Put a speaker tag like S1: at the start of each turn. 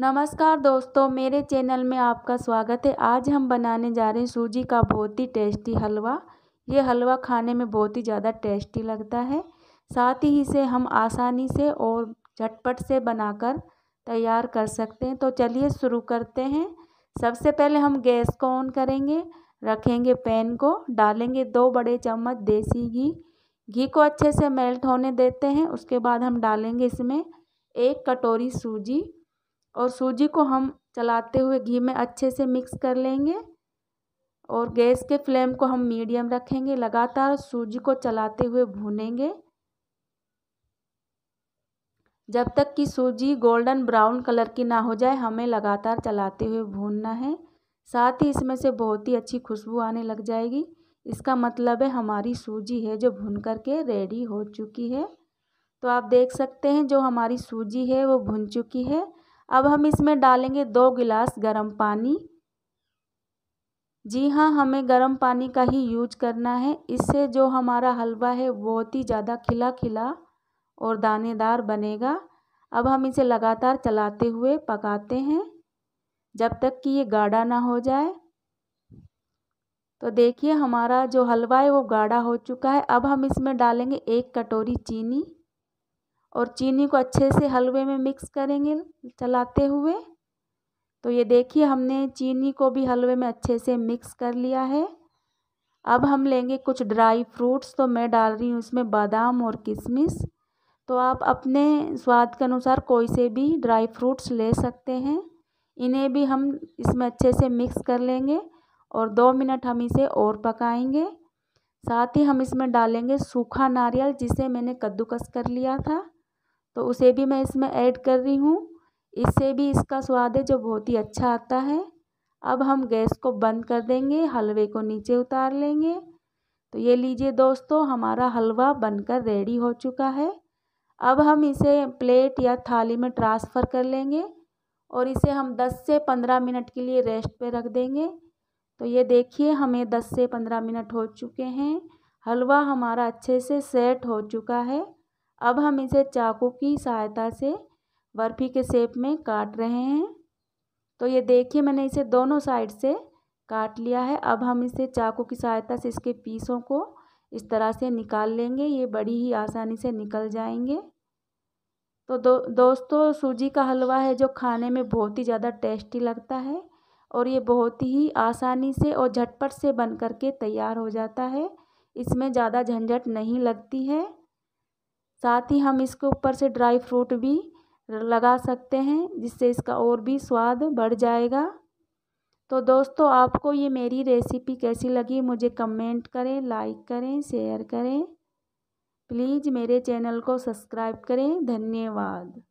S1: नमस्कार दोस्तों मेरे चैनल में आपका स्वागत है आज हम बनाने जा रहे हैं सूजी का बहुत ही टेस्टी हलवा ये हलवा खाने में बहुत ही ज़्यादा टेस्टी लगता है साथ ही इसे हम आसानी से और झटपट से बनाकर तैयार कर सकते हैं तो चलिए शुरू करते हैं सबसे पहले हम गैस को ऑन करेंगे रखेंगे पैन को डालेंगे दो बड़े चम्मच देसी घी घी को अच्छे से मेल्ट होने देते हैं उसके बाद हम डालेंगे इसमें एक कटोरी सूजी और सूजी को हम चलाते हुए घी में अच्छे से मिक्स कर लेंगे और गैस के फ्लेम को हम मीडियम रखेंगे लगातार सूजी को चलाते हुए भूनेंगे जब तक कि सूजी गोल्डन ब्राउन कलर की ना हो जाए हमें लगातार चलाते हुए भूनना है साथ ही इसमें से बहुत ही अच्छी खुशबू आने लग जाएगी इसका मतलब है हमारी सूजी है जो भुन कर के रेडी हो चुकी है तो आप देख सकते हैं जो हमारी सूजी है वो भुन चुकी है अब हम इसमें डालेंगे दो गिलास गर्म पानी जी हाँ हमें गर्म पानी का ही यूज करना है इससे जो हमारा हलवा है बहुत ही ज़्यादा खिला खिला और दानेदार बनेगा अब हम इसे लगातार चलाते हुए पकाते हैं जब तक कि ये गाढ़ा ना हो जाए तो देखिए हमारा जो हलवा है वो गाढ़ा हो चुका है अब हम इसमें डालेंगे एक कटोरी चीनी और चीनी को अच्छे से हलवे में मिक्स करेंगे चलाते हुए तो ये देखिए हमने चीनी को भी हलवे में अच्छे से मिक्स कर लिया है अब हम लेंगे कुछ ड्राई फ्रूट्स तो मैं डाल रही हूँ इसमें बादाम और किशमिश तो आप अपने स्वाद के अनुसार कोई से भी ड्राई फ्रूट्स ले सकते हैं इन्हें भी हम इसमें अच्छे से मिक्स कर लेंगे और दो मिनट हम इसे और पकाएंगे साथ ही हम इसमें डालेंगे सूखा नारियल जिसे मैंने कद्दूकस कर लिया था तो उसे भी मैं इसमें ऐड कर रही हूँ इससे भी इसका स्वाद है जो बहुत ही अच्छा आता है अब हम गैस को बंद कर देंगे हलवे को नीचे उतार लेंगे तो ये लीजिए दोस्तों हमारा हलवा बनकर रेडी हो चुका है अब हम इसे प्लेट या थाली में ट्रांसफ़र कर लेंगे और इसे हम 10 से 15 मिनट के लिए रेस्ट पे रख देंगे तो ये देखिए हमें 10 से 15 मिनट हो चुके हैं हलवा हमारा अच्छे से सेट हो चुका है अब हम इसे चाकू की सहायता से बर्फ़ी के शेप में काट रहे हैं तो ये देखिए मैंने इसे दोनों साइड से काट लिया है अब हम इसे चाकू की सहायता से इसके पीसों को इस तरह से निकाल लेंगे ये बड़ी ही आसानी से निकल जाएंगे तो दो दोस्तों सूजी का हलवा है जो खाने में बहुत ही ज़्यादा टेस्टी लगता है और ये बहुत ही आसानी से और झटपट से बन कर के तैयार हो जाता है इसमें ज़्यादा झंझट नहीं लगती है साथ ही हम इसके ऊपर से ड्राई फ्रूट भी लगा सकते हैं जिससे इसका और भी स्वाद बढ़ जाएगा तो दोस्तों आपको ये मेरी रेसिपी कैसी लगी मुझे कमेंट करें लाइक करें शेयर करें प्लीज़ मेरे चैनल को सब्सक्राइब करें धन्यवाद